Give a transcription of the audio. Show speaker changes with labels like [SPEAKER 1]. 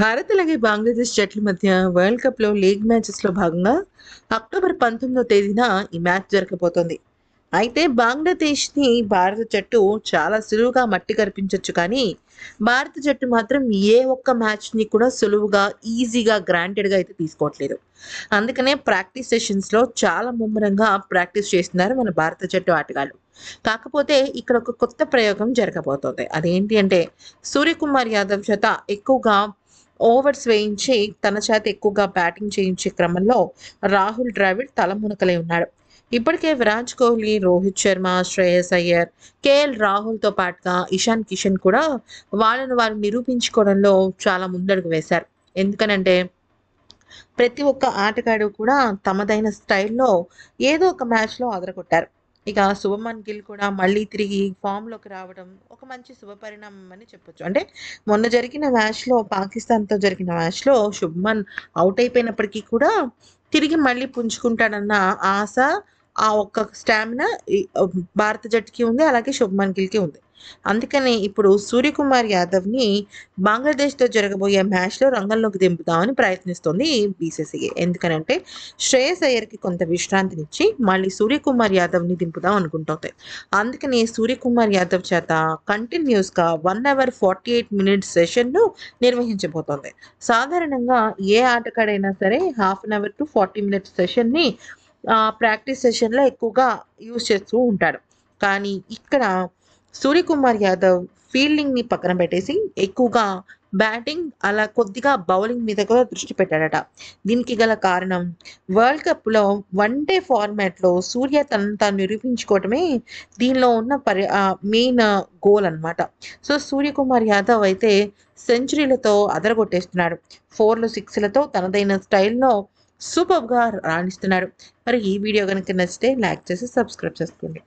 [SPEAKER 1] భారత్ అలాగే బంగ్లాదేశ్ జట్ల మధ్య వరల్డ్ కప్లో లీగ్ మ్యాచెస్లో భాగంగా అక్టోబర్ పంతొమ్మిదో తేదీన ఈ మ్యాచ్ జరగబోతోంది అయితే బంగ్లాదేశ్ని భారత జట్టు చాలా సులువుగా మట్టి కనిపించవచ్చు కానీ భారత జట్టు మాత్రం ఏ ఒక్క మ్యాచ్ని కూడా సులువుగా ఈజీగా గ్రాంటెడ్గా అయితే తీసుకోవట్లేదు అందుకనే ప్రాక్టీస్ సెషన్స్లో చాలా ముమ్మరంగా ప్రాక్టీస్ చేస్తున్నారు మన భారత జట్టు ఆటగాళ్ళు కాకపోతే ఇక్కడ ఒక కొత్త ప్రయోగం జరగబోతోంది అదేంటి అంటే సూర్యకుమార్ యాదవ్ చేత ఎక్కువగా ఓవర్స్ వేయించి తన చేత ఎక్కువగా బ్యాటింగ్ చేయించే క్రమంలో రాహుల్ ద్రావిడ్ తలమునకలే ఉన్నాడు ఇప్పటికే విరాట్ కోహ్లీ రోహిత్ శర్మ శ్రేయస్ అయ్యర్ కేఎల్ రాహుల్తో పాటుగా ఇషాన్ కిషన్ కూడా వాళ్ళను వారు నిరూపించుకోవడంలో చాలా ముందడుగు వేశారు ఎందుకనంటే ప్రతి ఒక్క ఆటగాడు కూడా తమదైన స్టైల్లో ఏదో ఒక మ్యాచ్లో అదరగొట్టారు ఇక శుభమన్ గిల్ కూడా మళ్ళీ తిరిగి ఫామ్లోకి రావడం ఒక మంచి శుభపరిణామం అని చెప్పొచ్చు అంటే మొన్న జరిగిన మ్యాచ్లో పాకిస్తాన్తో జరిగిన మ్యాచ్లో శుభమన్ అవుట్ అయిపోయినప్పటికీ కూడా తిరిగి మళ్ళీ పుంజుకుంటాడన్న ఆశ ఆ ఒక్క స్టామినా భారత జట్టుకి ఉంది అలాగే శుభమన్ గిల్కి ఉంది అందుకనే ఇప్పుడు సూర్యకుమార్ యాదవ్ని బంగ్లాదేశ్తో జరగబోయే మ్యాచ్లో రంగంలోకి దింపుదామని ప్రయత్నిస్తోంది బీసీసీఐ ఎందుకనంటే శ్రేయస్ అయ్యర్కి కొంత విశ్రాంతినిచ్చి మళ్ళీ సూర్యకుమార్ యాదవ్ని దింపుదాం అనుకుంటుంది అందుకనే సూర్యకుమార్ యాదవ్ చేత కంటిన్యూస్గా one hour forty eight minutes సెషన్ను నిర్వహించబోతోంది సాధారణంగా ఏ ఆటగాడైనా సరే half an hour to forty minutes సెషన్ని ప్రాక్టీస్ సెషన్లో ఎక్కువగా యూజ్ చేస్తూ ఉంటాడు కానీ ఇక్కడ సూర్యకుమార్ యాదవ్ ఫీల్డింగ్ ని పక్కన పెట్టేసి ఎక్కువగా బ్యాటింగ్ అలా కొద్దిగా బౌలింగ్ మీద కూడా దృష్టి పెట్టాడట దీనికి గల కారణం వరల్డ్ కప్ లో వన్ డే ఫార్మాట్ లో సూర్య తను తాను నిరూపించుకోవటమే దీనిలో ఉన్న పరి మెయిన్ గోల్ అనమాట సో సూర్యకుమార్ యాదవ్ అయితే సెంచరీలతో అదరగొట్టేస్తున్నాడు ఫోర్లు సిక్స్లతో తనదైన స్టైల్లో గా రాణిస్తున్నాడు మరి ఈ వీడియో కనుక నచ్చితే లైక్ చేసి సబ్స్క్రైబ్ చేసుకోండి